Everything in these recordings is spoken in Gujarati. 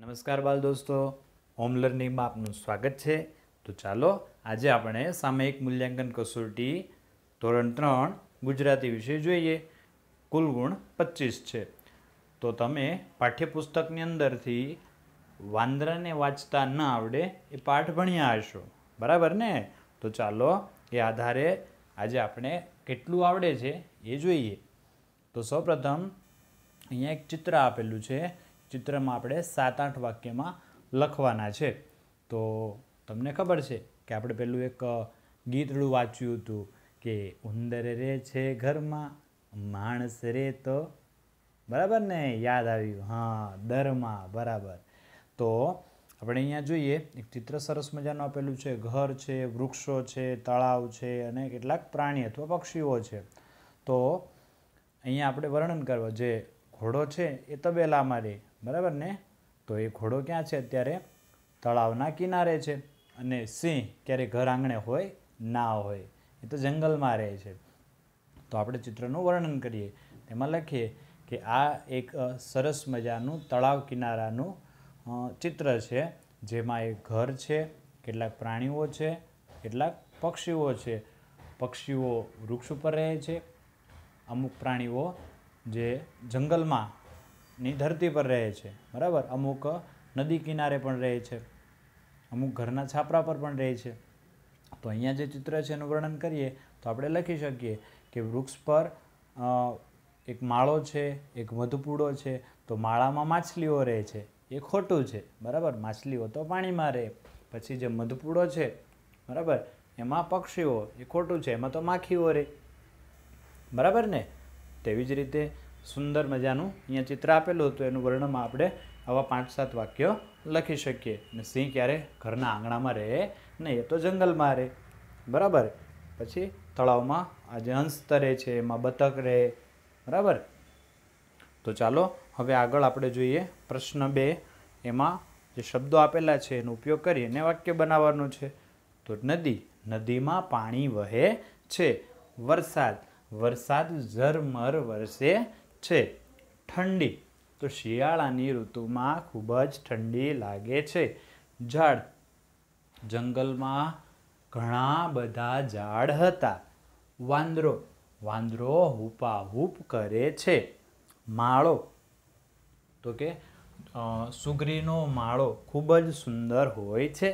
નમસ્કાર બાલ દોસ્તો હોમ લર્નિંગમાં આપનું સ્વાગત છે તો ચાલો આજે આપણે સામયિક મૂલ્યાંકન કસોટી ધોરણ ત્રણ ગુજરાતી વિશે જોઈએ કુલ ગુણ પચીસ છે તો તમે પાઠ્યપુસ્તકની અંદરથી વાંદરાને વાંચતા ન આવડે એ પાઠ ભણ્યા હશો બરાબર ને તો ચાલો એ આધારે આજે આપણે કેટલું આવડે છે એ જોઈએ તો સૌપ્રથમ અહીંયા એક ચિત્ર આપેલું છે ચિત્રમાં આપણે સાત આઠ વાક્યમાં લખવાના છે તો તમને ખબર છે કે આપણે પેલું એક ગીતડું વાંચ્યું હતું કે ઉંદર રે છે ઘરમાં માણસ રે તો બરાબર ને યાદ આવ્યું હા દરમાં બરાબર તો આપણે અહીંયા જોઈએ એક ચિત્ર સરસ મજાનું આપેલું છે ઘર છે વૃક્ષો છે તળાવ છે અને કેટલાક પ્રાણી અથવા પક્ષીઓ છે તો અહીંયા આપણે વર્ણન કરવા જે ઘોડો છે એ તબેલામાં રહે બરાબર ને તો એ ઘોડો ક્યાં છે અત્યારે તળાવના કિનારે છે અને સિંહ ક્યારેય ઘર આંગણે હોય ના હોય એ તો જંગલમાં રહે છે તો આપણે ચિત્રનું વર્ણન કરીએ તેમાં લખીએ કે આ એક સરસ મજાનું તળાવ કિનારાનું ચિત્ર છે જેમાં એક ઘર છે કેટલાક પ્રાણીઓ છે કેટલાક પક્ષીઓ છે પક્ષીઓ વૃક્ષ ઉપર રહે છે અમુક પ્રાણીઓ જે જંગલમાં ની ધરતી પર રહે છે બરાબર અમુક નદી કિનારે પણ રહે છે અમુક ઘરના છાપરા પર પણ રહે છે તો અહીંયા જે ચિત્ર છે એનું વર્ણન કરીએ તો આપણે લખી શકીએ કે વૃક્ષ પર એક માળો છે એક મધપૂડો છે તો માળામાં માછલીઓ રહે છે એ ખોટું છે બરાબર માછલીઓ તો પાણીમાં રહે પછી જે મધપૂડો છે બરાબર એમાં પક્ષીઓ એ ખોટું છે એમાં તો માખીઓ રહે બરાબર ને તેવી જ રીતે સુંદર મજાનું અહીંયા ચિત્ર આપેલું હતું એનું વર્ણનમાં આપણે આવા પાંચ સાત વાક્યો લખી શકીએ અને સિંહ ક્યારે ઘરના આંગણામાં રહે નહીં એ તો જંગલમાં રહે બરાબર પછી તળાવમાં આજે હંસ તરે છે એમાં બતક રહે બરાબર તો ચાલો હવે આગળ આપણે જોઈએ પ્રશ્ન બે એમાં જે શબ્દો આપેલા છે એનો ઉપયોગ કરી અને વાક્ય બનાવવાનું છે તો નદી નદીમાં પાણી વહે છે વરસાદ વરસાદ ઝરમર વરસે છે ઠંડી તો શિયાળાની ઋતુમાં ખૂબ જ ઠંડી લાગે છે ઝાડ જંગલમાં ઘણા બધા ઝાડ હતા વાંદરો વાંદરો હુપાહૂપ કરે છે માળો તો કે સુગરીનો માળો ખૂબ જ સુંદર હોય છે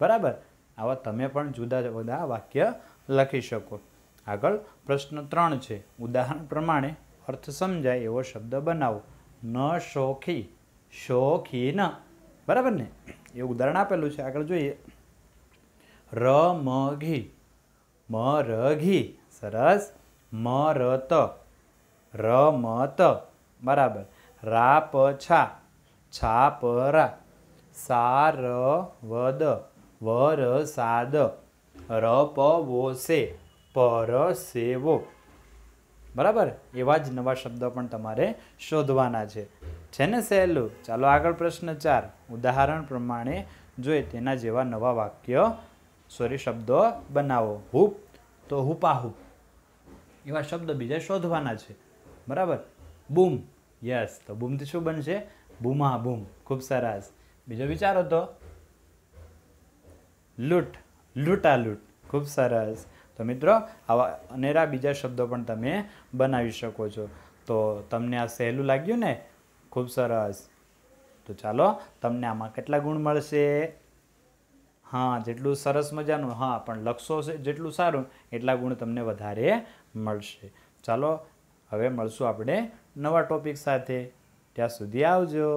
બરાબર આવા તમે પણ જુદા જુદા વાક્ય લખી શકો આગળ પ્રશ્ન ત્રણ છે ઉદાહરણ પ્રમાણે અર્થ સમજાય એવો શબ્દ બનાવો ન શોખી શોખી ન બરાબર ને એ ઉદાહરણ આપેલું છે આગળ જોઈએ ર મ ઘી મ ર ઘી સરસ મ ર ત ર મ ત બરાબર રા પ છા છા પ રા સા ર વદ વર સાદ ર પ વો સે પર સેવો બરાબર એવા જ નવા શબ્દો પણ તમારે શોધવાના છે છે ને સહેલું ચાલો આગળ પ્રશ્ન ચાર ઉદાહરણ પ્રમાણે જોઈએ તેના જેવા નવા વાક્ય સોરી શબ્દો બનાવો હુપ તો હૂપાહૂપ એવા શબ્દ બીજા શોધવાના છે બરાબર બૂમ યસ તો બૂમથી શું બનશે બૂમા બૂમ ખૂબ સરસ બીજો વિચારો તો લૂંટ લૂંટા લૂંટ ખૂબ સરસ તો મિત્રો આવા અનેરા બીજા શબ્દો પણ તમે બનાવી શકો છો તો તમને આ સહેલું લાગ્યું ને ખૂબ સરસ તો ચાલો તમને આમાં કેટલા ગુણ મળશે હા જેટલું સરસ મજાનું હા પણ લખશો જેટલું સારું એટલા ગુણ તમને વધારે મળશે ચાલો હવે મળશું આપણે નવા ટોપિક સાથે ત્યાં સુધી આવજો